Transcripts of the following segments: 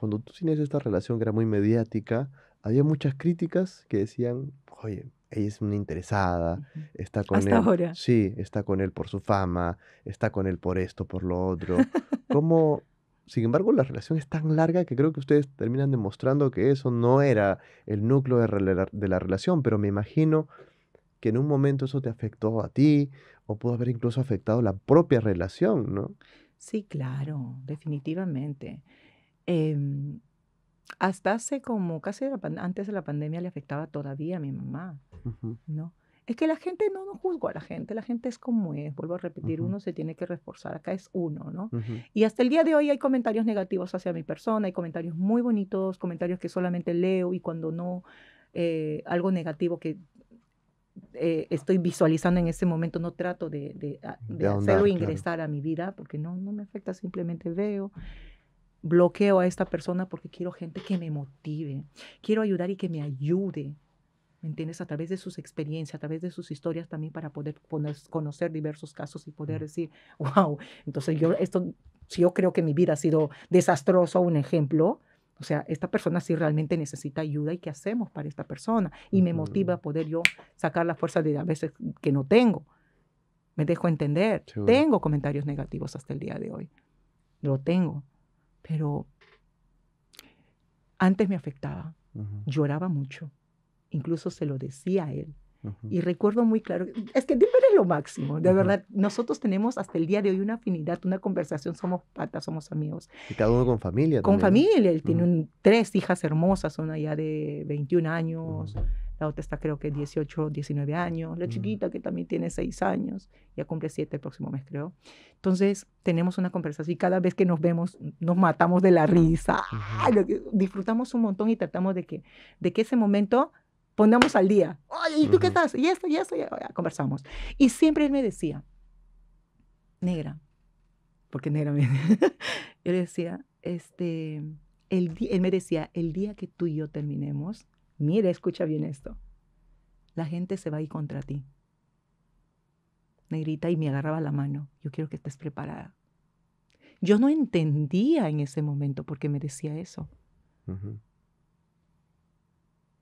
cuando tú tienes esta relación que era muy mediática, había muchas críticas que decían, oye, ella es una interesada, está con él. Sí, está con él por su fama, está con él por esto, por lo otro. sin embargo, la relación es tan larga que creo que ustedes terminan demostrando que eso no era el núcleo de, de la relación, pero me imagino que en un momento eso te afectó a ti o pudo haber incluso afectado la propia relación, ¿no? Sí, claro, definitivamente. Em, hasta hace como casi antes de la pandemia le afectaba todavía a mi mamá, ¿no? Es que la gente no nos juzga a la gente, la gente es como es, vuelvo a repetir, uno se tiene que reforzar, acá es uno, ¿no? Y hasta el día de hoy hay comentarios negativos hacia mi persona, hay comentarios muy bonitos, comentarios que solamente leo y cuando no, eh, algo negativo que eh, estoy visualizando en ese momento, no trato de, ah, hacerlo ingresar a mi vida, porque no, no me afecta, simplemente veo bloqueo a esta persona porque quiero gente que me motive, quiero ayudar y que me ayude, ¿me entiendes? A través de sus experiencias, a través de sus historias también para poder conocer diversos casos y poder mm. decir, wow, entonces yo esto, si yo creo que mi vida ha sido desastroso, un ejemplo, o sea, esta persona sí realmente necesita ayuda y qué hacemos para esta persona. Y me motiva a poder yo sacar la fuerza de a veces que no tengo. Me dejo entender. Tengo comentarios negativos hasta el día de hoy. Lo tengo. Pero antes me afectaba, lloraba mucho, incluso se lo decía a él. Y recuerdo muy claro, es que Dilber es lo máximo, de verdad. Nosotros tenemos hasta el día de hoy una afinidad, una conversación, somos patas, somos amigos. Y cada uno con familia. Con familia, él tiene tres hijas hermosas, una ya de 21 años, la otra está creo que 18, 19 años, la mm. chiquita que también tiene 6 años, ya cumple 7 el próximo mes creo. Entonces tenemos una conversación y cada vez que nos vemos nos matamos de la risa, disfrutamos un montón y tratamos de que, de que ese momento pongamos al día. Ay, ¿y tú qué estás? Y esto, y esto, y ya conversamos. Y siempre él me decía, negra, porque negra me... yo le decía, este, el, él me decía, el día que tú y yo terminemos, mira, escucha bien esto, la gente se va a ir contra ti. Negrita y me agarraba la mano, yo quiero que estés preparada. Yo no entendía en ese momento por qué me decía eso.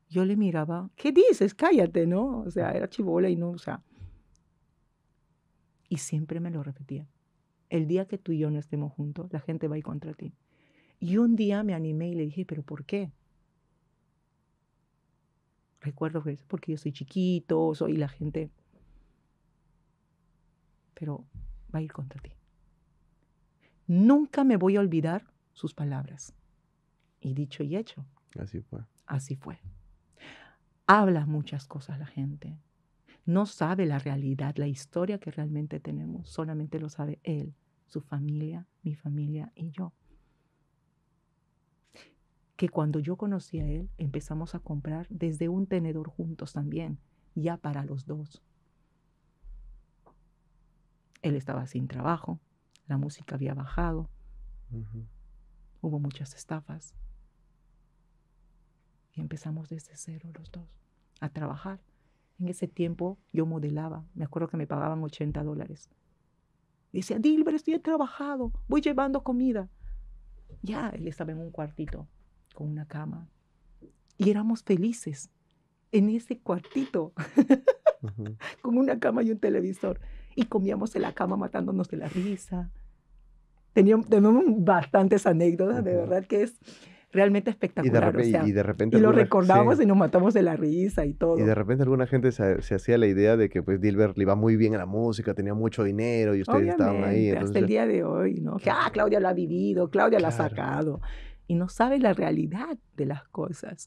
Yo le miraba, ¿qué dices? Cállate, ¿no? O sea, era chivola y no, o sea. Y siempre me lo repetía. El día que tú y yo no estemos juntos, la gente va a ir contra ti. Y un día me animé y le dije, ¿pero por qué? recuerdo que es porque yo soy chiquito, soy la gente. Pero va a ir contra ti. Nunca me voy a olvidar sus palabras. Y dicho y hecho. Así fue. Así fue. Habla muchas cosas la gente. No sabe la realidad, la historia que realmente tenemos. Solamente lo sabe él, su familia, mi familia y yo que cuando yo conocí a él empezamos a comprar desde un tenedor juntos también, ya para los dos. Él estaba sin trabajo, la música había bajado, hubo muchas estafas. Y empezamos desde cero los dos a trabajar. En ese tiempo yo modelaba, me acuerdo que me pagaban 80 dólares. Decía, Dilber, estoy trabajado, voy llevando comida. Ya, él estaba en un cuartito con una cama. Y éramos felices en ese cuartito, con una cama y un televisor. Y comíamos en la cama matándonos de la risa. Teníamos, bastantes anécdotas, de verdad que es realmente espectacular. Y de, repente, o sea, y de repente lo recordamos y nos matamos de la risa y todo. Y de repente alguna gente se, hacía la idea de que pues Dilbert le iba muy bien a la música, tenía mucho dinero y ustedes estaban ahí. Hasta el día de hoy, ¿no? Que, ah, Claudia lo ha vivido, Claudia la lo ha sacado y no sabe la realidad de las cosas.